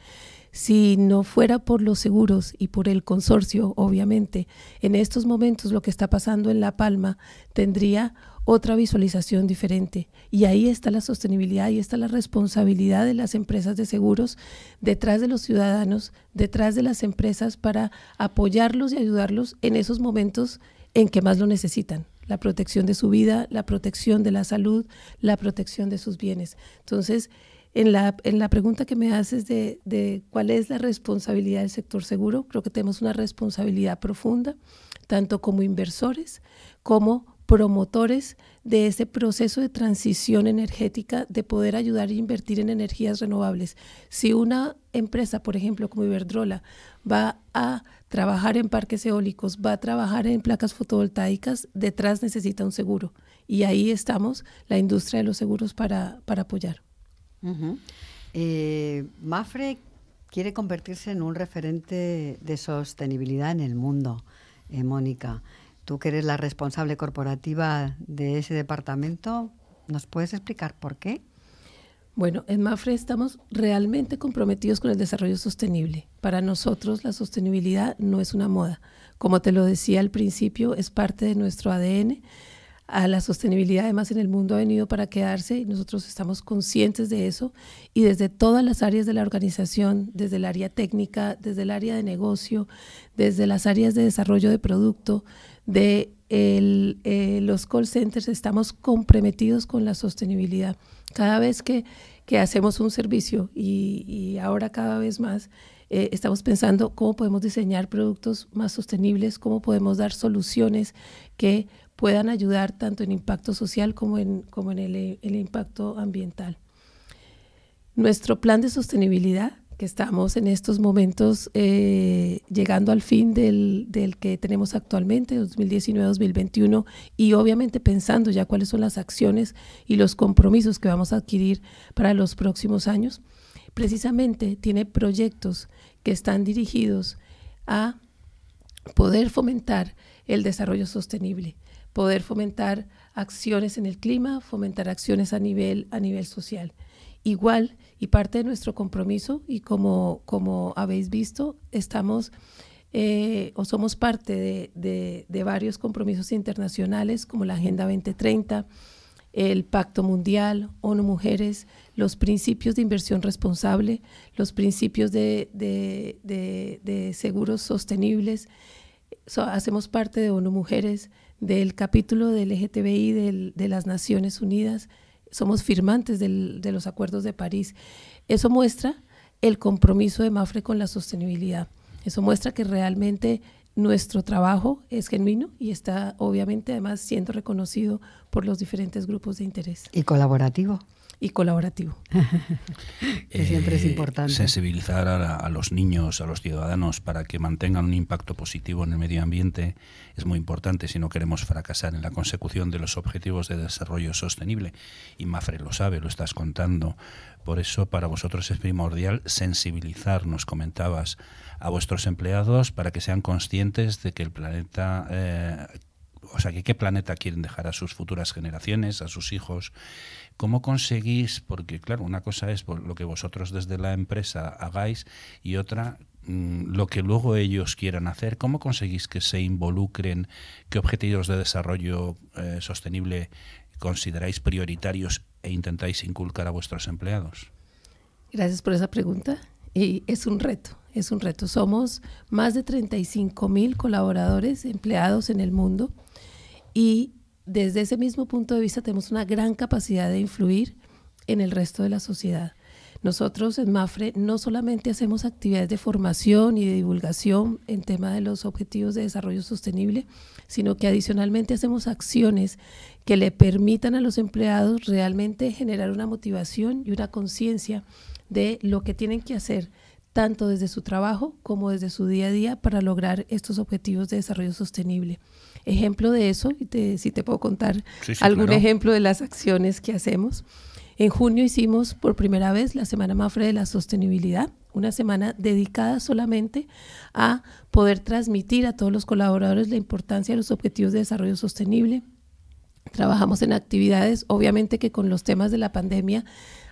Si no fuera por los seguros y por el consorcio, obviamente, en estos momentos lo que está pasando en La Palma tendría otra visualización diferente. Y ahí está la sostenibilidad, y está la responsabilidad de las empresas de seguros, detrás de los ciudadanos, detrás de las empresas para apoyarlos y ayudarlos en esos momentos en que más lo necesitan la protección de su vida, la protección de la salud, la protección de sus bienes. Entonces, en la, en la pregunta que me haces de, de cuál es la responsabilidad del sector seguro, creo que tenemos una responsabilidad profunda, tanto como inversores como promotores de ese proceso de transición energética, de poder ayudar a e invertir en energías renovables. Si una empresa, por ejemplo, como Iberdrola, va a trabajar en parques eólicos, va a trabajar en placas fotovoltaicas, detrás necesita un seguro. Y ahí estamos, la industria de los seguros, para, apoyar.
Eh, Mafre quiere convertirse en un referente de sostenibilidad en el mundo, eh, Mónica tú que eres la responsable corporativa de ese departamento, ¿nos
puedes explicar por qué? Bueno, en MAFRE estamos realmente comprometidos con el desarrollo sostenible. Para nosotros la sostenibilidad no es una moda. Como te lo decía al principio, es parte de nuestro ADN. A la sostenibilidad además en el mundo ha venido para quedarse y nosotros estamos conscientes de eso y desde todas las áreas de la organización, desde el área técnica, desde el área de negocio, desde las áreas de desarrollo de producto, de eh, los call centers estamos comprometidos con la sostenibilidad. Cada vez que, que hacemos un servicio y, ahora cada vez más eh, estamos pensando cómo podemos diseñar productos más sostenibles, cómo podemos dar soluciones que puedan ayudar tanto en impacto social como en, como en el, el impacto ambiental. Nuestro plan de sostenibilidad que estamos en estos momentos eh, llegando al fin del, del que tenemos actualmente, 2019-2021, y obviamente pensando ya cuáles son las acciones y los compromisos que vamos a adquirir para los próximos años. Precisamente tiene proyectos que están dirigidos a poder fomentar el desarrollo sostenible, poder fomentar acciones en el clima, fomentar acciones a nivel, a nivel social igual y parte de nuestro compromiso y como, habéis visto, estamos eh, o somos parte de, varios compromisos internacionales como la Agenda 2030, el Pacto Mundial, ONU Mujeres, los principios de inversión responsable, los principios de, seguros sostenibles. hacemos parte de ONU Mujeres, del capítulo del LGTBI de las Naciones Unidas, somos firmantes de los acuerdos de París. Eso muestra el compromiso de Mafre con la sostenibilidad. Eso muestra que realmente nuestro trabajo es genuino y está obviamente además siendo reconocido por los diferentes grupos de interés. Y
colaborativo
y colaborativo,
que siempre es eh, importante. Sensibilizar a, los niños, a los ciudadanos, para que mantengan un impacto positivo en el medio ambiente es muy importante si no queremos fracasar en la consecución de los objetivos de desarrollo sostenible. Y Mafre lo sabe, lo estás contando. Por eso para vosotros es primordial sensibilizar, nos comentabas, a vuestros empleados para que sean conscientes de que el planeta... Eh, o sea, que qué planeta quieren dejar a sus futuras generaciones, a sus hijos, ¿Cómo conseguís? Porque, claro, una cosa es lo que vosotros desde la empresa hagáis y otra mm, lo que luego ellos quieran hacer, ¿cómo conseguís que se involucren? ¿Qué objetivos de desarrollo eh, sostenible consideráis prioritarios e intentáis inculcar a vuestros empleados?
Gracias por esa pregunta. Y es un reto, es un reto. Somos más de 35.000 colaboradores empleados en el mundo y desde ese mismo punto de vista tenemos una gran capacidad de influir en el resto de la sociedad. Nosotros en MAFRE no solamente hacemos actividades de formación y de divulgación en tema de los objetivos de desarrollo sostenible, sino que adicionalmente hacemos acciones que le permitan a los empleados realmente generar una motivación y una conciencia de lo que tienen que hacer tanto desde su trabajo como desde su día a día para lograr estos objetivos de desarrollo sostenible. Ejemplo de eso, si te puedo contar algún ejemplo de las acciones que hacemos. En junio hicimos por primera vez la Semana Mafre de la Sostenibilidad, una semana dedicada solamente a poder transmitir a todos los colaboradores la importancia de los objetivos de desarrollo sostenible. Trabajamos en actividades, obviamente que con los temas de la pandemia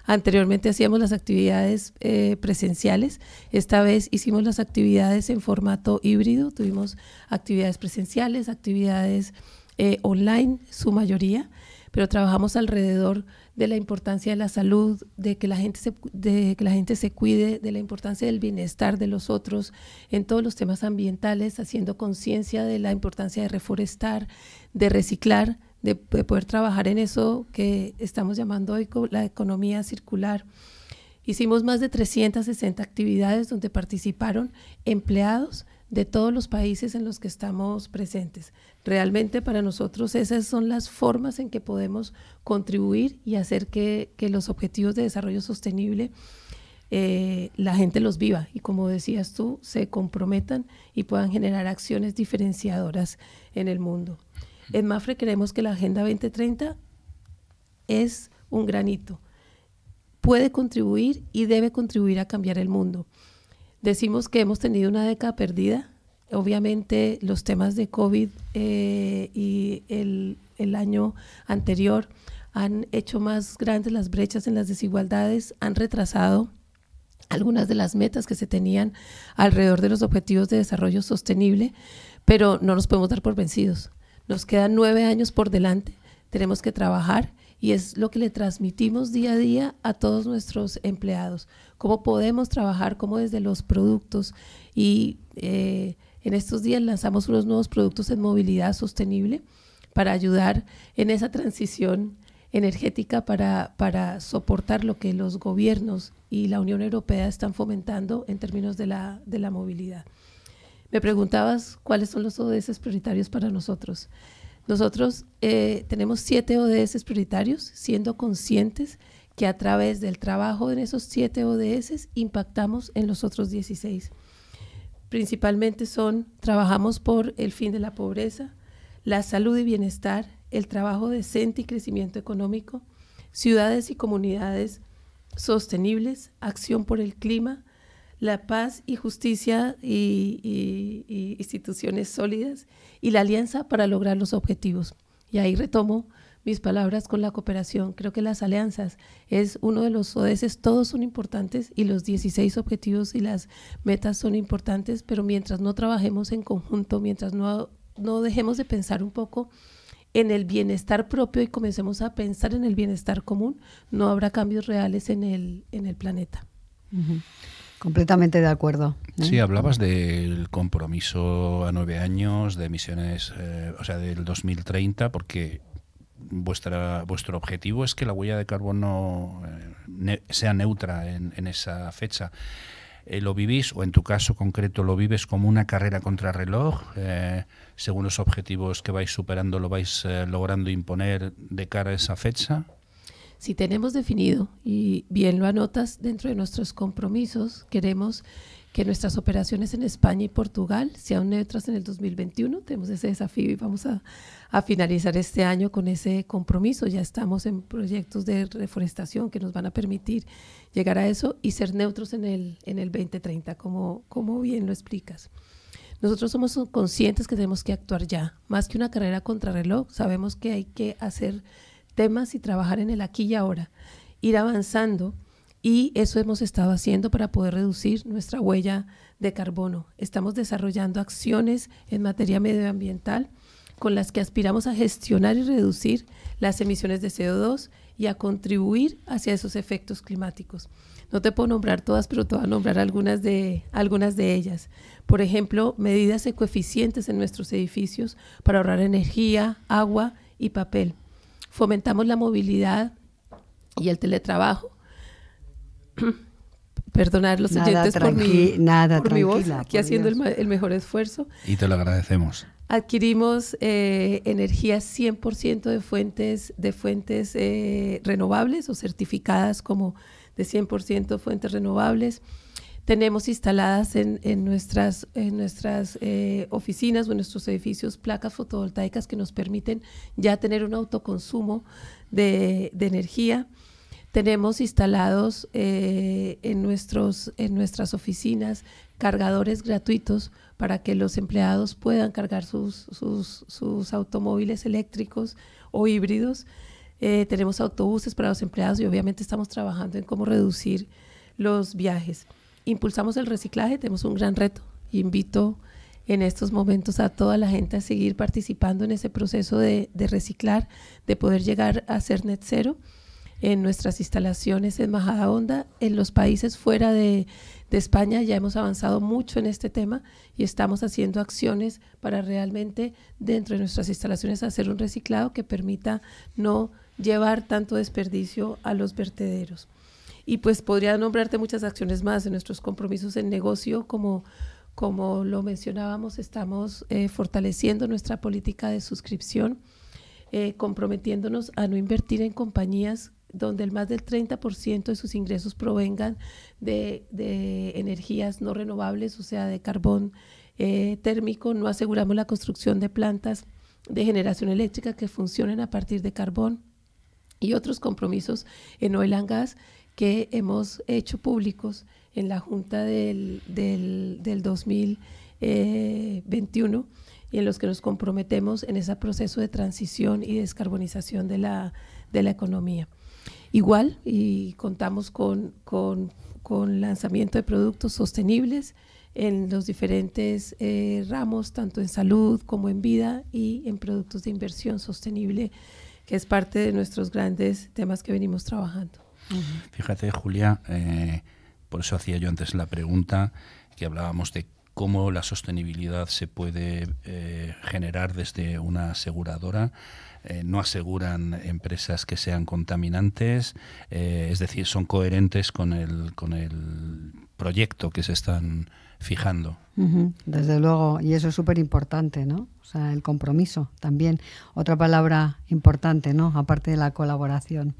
Anteriormente hacíamos las actividades eh, presenciales, esta vez hicimos las actividades en formato híbrido, tuvimos actividades presenciales, actividades eh, online, su mayoría, pero trabajamos alrededor de la importancia de la salud, de que la gente de que la gente se cuide, de la importancia del bienestar de los otros, en todos los temas ambientales, haciendo conciencia de la importancia de reforestar, de reciclar, de, poder trabajar en eso que estamos llamando hoy la economía circular. Hicimos más de 360 actividades donde participaron empleados de todos los países en los que estamos presentes. Realmente para nosotros esas son las formas en que podemos contribuir y hacer que, los objetivos de desarrollo sostenible eh, la gente los viva y como decías tú, se comprometan y puedan generar acciones diferenciadoras en el mundo. En MAFRE creemos que la Agenda 2030 es un granito. Puede contribuir y debe contribuir a cambiar el mundo. Decimos que hemos tenido una década perdida. Obviamente los temas de COVID eh, y el año anterior han hecho más grandes las brechas en las desigualdades, han retrasado algunas de las metas que se tenían alrededor de los objetivos de desarrollo sostenible, pero no nos podemos dar por vencidos. Nos quedan nueve años por delante, tenemos que trabajar y es lo que le transmitimos día a día a todos nuestros empleados. Cómo podemos trabajar, cómo desde los productos y eh, en estos días lanzamos unos nuevos productos en movilidad sostenible para ayudar en esa transición energética para, para soportar lo que los gobiernos y la Unión Europea están fomentando en términos de la, de la movilidad. Me preguntabas cuáles son los ODS prioritarios para nosotros. Nosotros eh, tenemos siete ODS prioritarios, siendo conscientes que a través del trabajo en esos siete ODS impactamos en los otros 16. Principalmente son, trabajamos por el fin de la pobreza, la salud y bienestar, el trabajo decente y crecimiento económico, ciudades y comunidades sostenibles, acción por el clima, la paz y justicia y, instituciones sólidas y la alianza para lograr los objetivos. Y ahí retomo mis palabras con la cooperación. Creo que las alianzas es uno de los ODS, todos son importantes y los 16 objetivos y las metas son importantes, pero mientras no trabajemos en conjunto, mientras no, no dejemos de pensar un poco en el bienestar propio y comencemos a pensar en el bienestar común, no habrá cambios reales en el, en el planeta.
Completamente de acuerdo. ¿eh? Sí, hablabas
del compromiso a nueve años, de emisiones, eh, o sea, del 2030, porque vuestra, vuestro objetivo es que la huella de carbono eh, sea neutra en, esa fecha. lo vivís, o en tu caso concreto, lo vives como una carrera contrarreloj, según los objetivos que vais superando, lo vais logrando imponer de cara a esa fecha.
Si tenemos definido, y bien lo anotas, dentro de nuestros compromisos queremos que nuestras operaciones en España y Portugal sean neutras en el 2021. Tenemos ese desafío y vamos a, finalizar este año con ese compromiso. Ya estamos en proyectos de reforestación que nos van a permitir llegar a eso y ser neutros en el, en el 2030, como, como bien lo explicas. Nosotros somos conscientes que tenemos que actuar ya. Más que una carrera contra reloj, sabemos que hay que hacer temas y trabajar en el aquí y ahora, ir avanzando. Y eso hemos estado haciendo para poder reducir nuestra huella de carbono. Estamos desarrollando acciones en materia medioambiental con las que aspiramos a gestionar y reducir las emisiones de CO2 y a contribuir hacia esos efectos climáticos. No te puedo nombrar todas, pero te voy a nombrar algunas de, algunas de ellas. Por ejemplo, medidas ecoeficientes en nuestros edificios para ahorrar energía, agua y papel fomentamos la movilidad y el teletrabajo. Perdonar los nada oyentes por, mi, nada por mi voz, aquí haciendo el, mejor esfuerzo.
Y te lo agradecemos.
Adquirimos eh, energía 100% de fuentes, de fuentes eh, renovables o certificadas como de 100% fuentes renovables. Tenemos instaladas en, nuestras, en nuestras eh, oficinas o en nuestros edificios placas fotovoltaicas que nos permiten ya tener un autoconsumo de, energía. Tenemos instalados eh, en, nuestros, en nuestras oficinas cargadores gratuitos para que los empleados puedan cargar sus, automóviles eléctricos o híbridos. Eh, tenemos autobuses para los empleados y obviamente estamos trabajando en cómo reducir los viajes impulsamos el reciclaje, tenemos un gran reto. Invito en estos momentos a toda la gente a seguir participando en ese proceso de, reciclar, de poder llegar a ser net cero en nuestras instalaciones en Majada En los países fuera de, España ya hemos avanzado mucho en este tema y estamos haciendo acciones para realmente dentro de nuestras instalaciones hacer un reciclado que permita no llevar tanto desperdicio a los vertederos. Y pues podría nombrarte muchas acciones más en nuestros compromisos en negocio, como, como lo mencionábamos, estamos eh, fortaleciendo nuestra política de suscripción, eh, comprometiéndonos a no invertir en compañías donde el más del 30% de sus ingresos provengan de, energías no renovables, o sea, de carbón eh, térmico. No aseguramos la construcción de plantas de generación eléctrica que funcionen a partir de carbón y otros compromisos en Oil and Gas que hemos hecho públicos en la Junta del, 2021 eh, y en los que nos comprometemos en ese proceso de transición y descarbonización de la, de economía. Igual, y contamos con, con, lanzamiento de productos sostenibles en los diferentes eh, ramos, tanto en salud como en vida y en productos de inversión sostenible, que es parte de nuestros grandes temas que venimos trabajando.
Fíjate, Julia, eh, por eso hacía yo antes la pregunta que hablábamos de cómo la sostenibilidad se puede eh, generar desde una aseguradora. Eh, no aseguran empresas que sean contaminantes, es decir, son coherentes con el, proyecto que se están fijando.
Desde luego, y eso es súper importante, ¿no? O sea, el compromiso también. Otra palabra importante, ¿no? Aparte de la colaboración.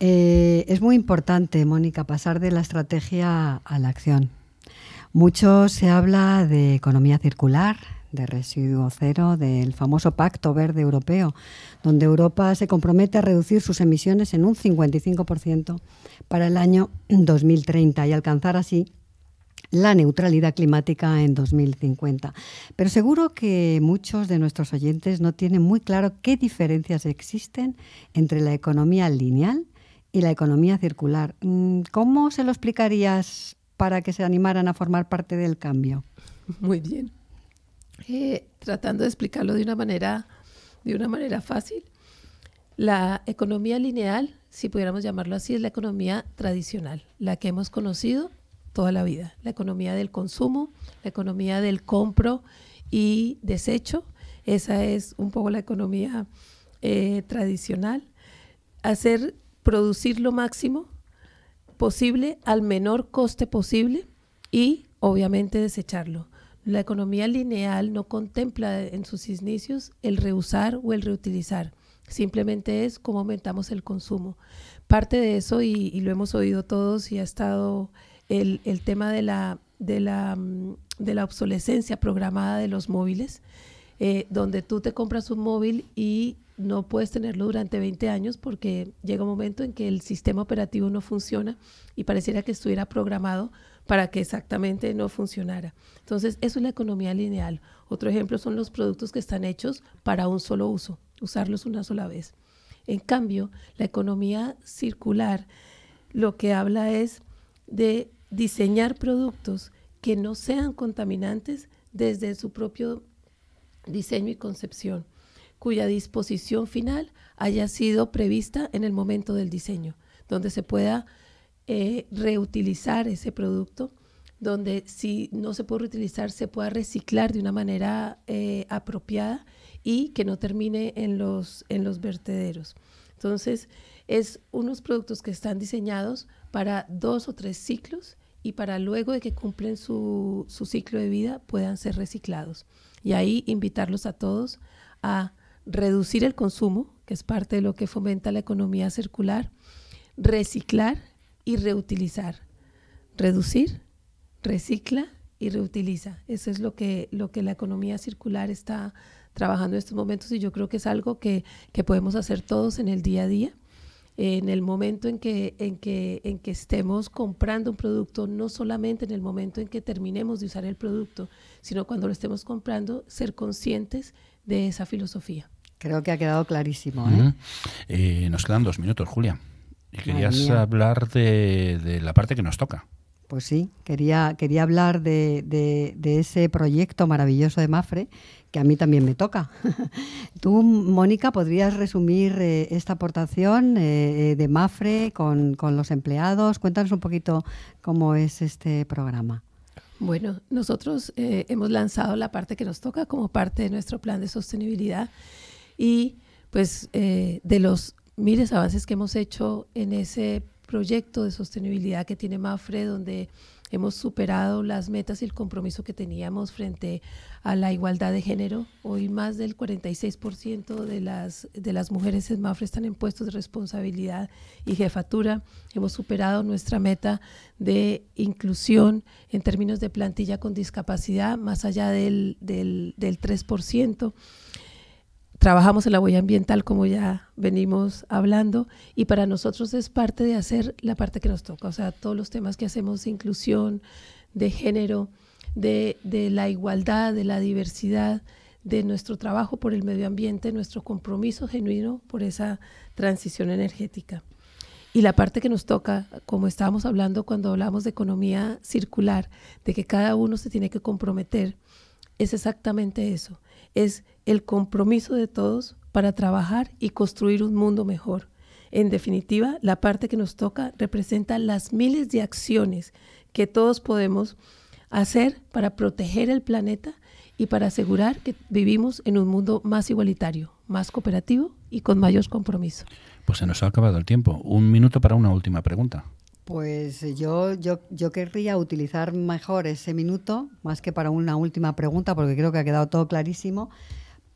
Eh, es muy importante, Mónica, pasar de la estrategia a la acción. Mucho se habla de economía circular, de residuo cero, del famoso Pacto Verde Europeo, donde Europa se compromete a reducir sus emisiones en un 55% para el año 2030 y alcanzar así la neutralidad climática en 2050. Pero seguro que muchos de nuestros oyentes no tienen muy claro qué diferencias existen entre la economía lineal y la economía circular. Mm, ¿Cómo se lo explicarías para que se animaran a formar parte del cambio? Muy bien.
Eh, tratando de explicarlo de una manera, de una manera fácil. La economía lineal, si pudiéramos llamarlo así, es la economía tradicional, la que hemos conocido toda la vida. La economía del consumo, la economía del compro y desecho. Esa es un poco la economía eh, tradicional. Hacer producir lo máximo posible al menor coste posible y obviamente desecharlo. La economía lineal no contempla en sus inicios el reusar o el reutilizar. Simplemente es cómo aumentamos el consumo. Parte de eso, y, lo hemos oído todos, y ha estado el, tema de la, de, la, mm, de la obsolescencia programada de los móviles. Eh, donde tú te compras un móvil y no puedes tenerlo durante 20 años porque llega un momento en que el sistema operativo no funciona y pareciera que estuviera programado para que exactamente no funcionara. Entonces, eso es la economía lineal. Otro ejemplo son los productos que están hechos para un solo uso, usarlos una sola vez. En cambio, la economía circular lo que habla es de diseñar productos que no sean contaminantes desde su propio diseño y concepción, cuya disposición final haya sido prevista en el momento del diseño, donde se pueda eh, reutilizar ese producto, donde si no se puede reutilizar, se pueda reciclar de una manera eh, apropiada y que no termine en los, vertederos. Entonces, es unos productos que están diseñados para dos o tres ciclos y para luego de que cumplen su ciclo de vida puedan ser reciclados. Y ahí invitarlos a todos a reducir el consumo, que es parte de lo que fomenta la economía circular, reciclar y reutilizar. Reducir, recicla y reutiliza. Eso es lo que, lo que la economía circular está trabajando en estos momentos y yo creo que es algo que, que podemos hacer todos en el día a día en el momento en que, en, que, en que estemos comprando un producto, no solamente en el momento en que terminemos de usar el producto, sino cuando lo estemos comprando, ser conscientes de esa filosofía.
Creo que ha quedado clarísimo.
¿eh? Eh, nos quedan dos minutos, Julia. Y querías hablar de, la parte que nos toca.
Pues sí, quería, quería hablar de, ese proyecto maravilloso de Mafre que a mí también me toca. Tú, Mónica, podrías resumir eh, esta aportación eh, eh, de Mafre con, con los empleados. Cuéntanos un poquito cómo es este programa.
Bueno, nosotros hemos lanzado la parte que nos toca como parte de nuestro plan de sostenibilidad y pues de los miles de avances que hemos hecho en ese proyecto de sostenibilidad que tiene Mafre, donde hemos superado las metas y el compromiso que teníamos frente a la igualdad de género. Hoy más del 46% de las, de las mujeres en MAFRE están en puestos de responsabilidad y jefatura. Hemos superado nuestra meta de inclusión en términos de plantilla con discapacidad, más allá del, del, del 3%. Trabajamos en la huella ambiental, como ya venimos hablando, y para nosotros es parte de hacer la parte que nos toca, o sea, todos los temas que hacemos de inclusión, de género, de, la igualdad, de la diversidad, de nuestro trabajo por el medio ambiente, nuestro compromiso genuino por esa transición energética. Y la parte que nos toca, como estábamos hablando cuando hablamos de economía circular, de que cada uno se tiene que comprometer, es exactamente eso, es el compromiso de todos para trabajar y construir un mundo mejor. En definitiva, la parte que nos toca representa las miles de acciones que todos podemos hacer para proteger el planeta y para asegurar que vivimos en un mundo más igualitario, más cooperativo y con mayor compromiso.
Pues se nos ha acabado el tiempo. Un minuto para una última pregunta.
Pues eh, yo, yo, yo querría utilizar mejor
ese minuto, más que para una última pregunta, porque creo que ha quedado todo clarísimo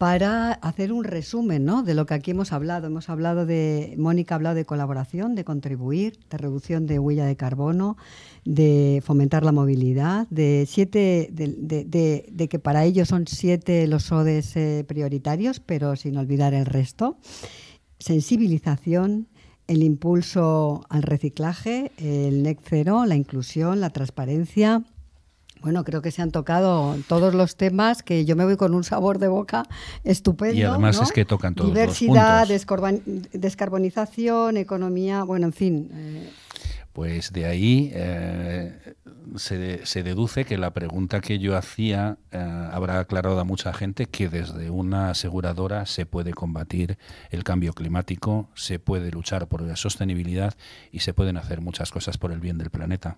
para hacer un resumen ¿no? de lo que aquí hemos hablado. Hemos hablado de, Mónica ha hablado de colaboración, de contribuir, de reducción de huella de carbono, de fomentar la movilidad, de siete, de, que para ellos son siete los ODS prioritarios, pero sin olvidar el resto. Sensibilización, el impulso al reciclaje, el NEC cero, la inclusión, la transparencia, bueno, creo que se han tocado todos los temas que yo me voy con un sabor de boca estupendo. Y además es que tocan todos Diversidad, los puntos. descarbonización, economía, bueno, en fin. Eh.
Pues de ahí eh, se, se, deduce que la pregunta que yo hacía eh, habrá aclarado a mucha gente que desde una aseguradora se puede combatir el cambio climático, se puede luchar por la sostenibilidad y se pueden hacer muchas cosas por el bien del planeta.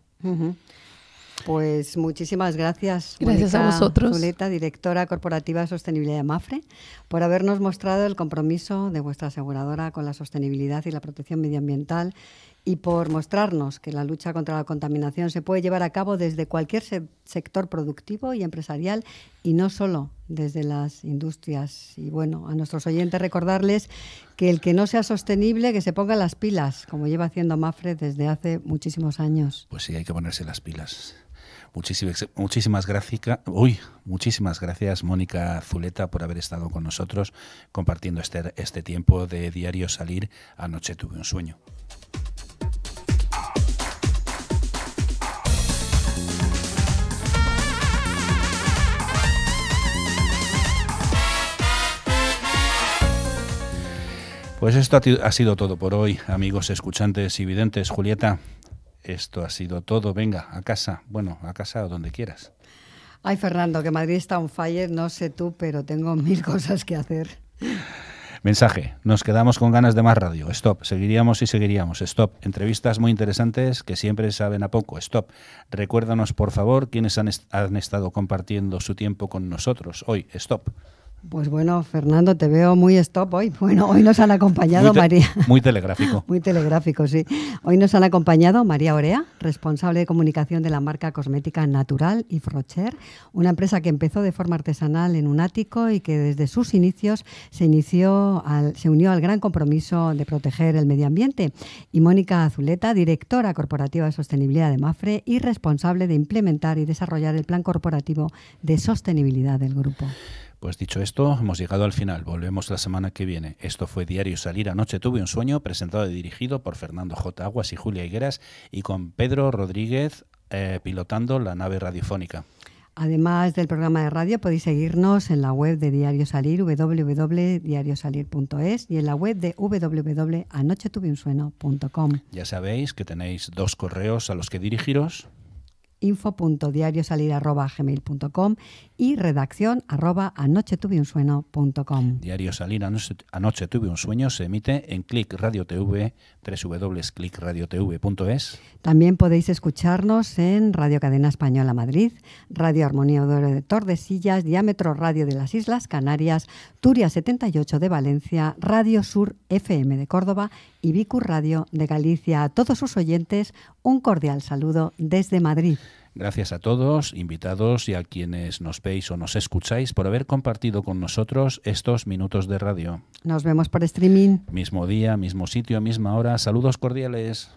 Pues muchísimas gracias. Gracias a vosotros. directora corporativa de sostenibilidad de MAFRE, por habernos mostrado el compromiso de vuestra aseguradora con la sostenibilidad y la protección medioambiental y por mostrarnos que la lucha contra la contaminación se puede llevar a cabo desde cualquier sector productivo y empresarial y no solo desde las industrias. Y bueno, a nuestros oyentes recordarles que el que no sea sostenible, que se ponga las pilas, como lleva haciendo Mafre desde hace muchísimos años.
Pues sí, hay que ponerse las pilas. Muchísimas, gracias, gracias, Mónica Zuleta, por haber estado con nosotros compartiendo este, este tiempo de diario salir. Anoche tuve un sueño. Pues esto ha sido todo por hoy, amigos escuchantes y videntes. Julieta, esto ha sido todo. Venga, a casa. Bueno, a casa o donde quieras.
Ay, Fernando, que Madrid está un fire. No sé tú, pero tengo mil cosas que hacer.
Mensaje, nos quedamos con ganas de más radio. Stop, seguiríamos y seguiríamos. Stop, entrevistas muy interesantes que siempre saben a poco. Stop, recuérdanos por favor quienes han estado compartiendo su tiempo con nosotros hoy. Stop.
Pues bueno, Fernando, te veo muy stop hoy. Bueno, hoy nos han acompañado María.
Muy telegráfico.
muy telegráfico, sí. Hoy nos han acompañado María Orea, responsable de comunicación de la marca cosmética Natural y Frocher, una empresa que empezó de forma artesanal en un ático y que desde sus inicios se, inició se unió al gran compromiso de proteger el medio ambiente. Y Mónica Azuleta, directora corporativa de sostenibilidad de MAFRE y responsable de implementar y desarrollar el plan corporativo de sostenibilidad del grupo.
Pues dicho esto, hemos llegado al final. Volvemos la semana que viene. Esto fue Diario Salir Anoche Tuve un Sueño, presentado y dirigido por Fernando J. Aguas y Julia Higueras y con Pedro Rodríguez eh, pilotando la nave radiofónica.
Además del programa de radio, podéis seguirnos en la web de Diario Salir, www.diariosalir.es y en la web de www.anochetuveunsueno.com.
Ya sabéis que tenéis dos correos a los que dirigiros
info.diariosalir.gmail.com y redacción arroba com
Diario Salir anoche, tuve un sueño se emite en Click Radio TV, es
También podéis escucharnos en Radio Cadena Española Madrid, Radio Armonía de Tordesillas, Diámetro Radio de las Islas Canarias, Turia 78 de Valencia, Radio Sur FM de Córdoba y Vicu Radio de Galicia. A todos sus oyentes, un cordial saludo desde Madrid.
Gracias a todos, invitados y a quienes nos veis o nos escucháis por haber compartido con nosotros estos minutos de radio.
Nos vemos por streaming.
Mismo día, mismo sitio, misma hora. Saludos cordiales.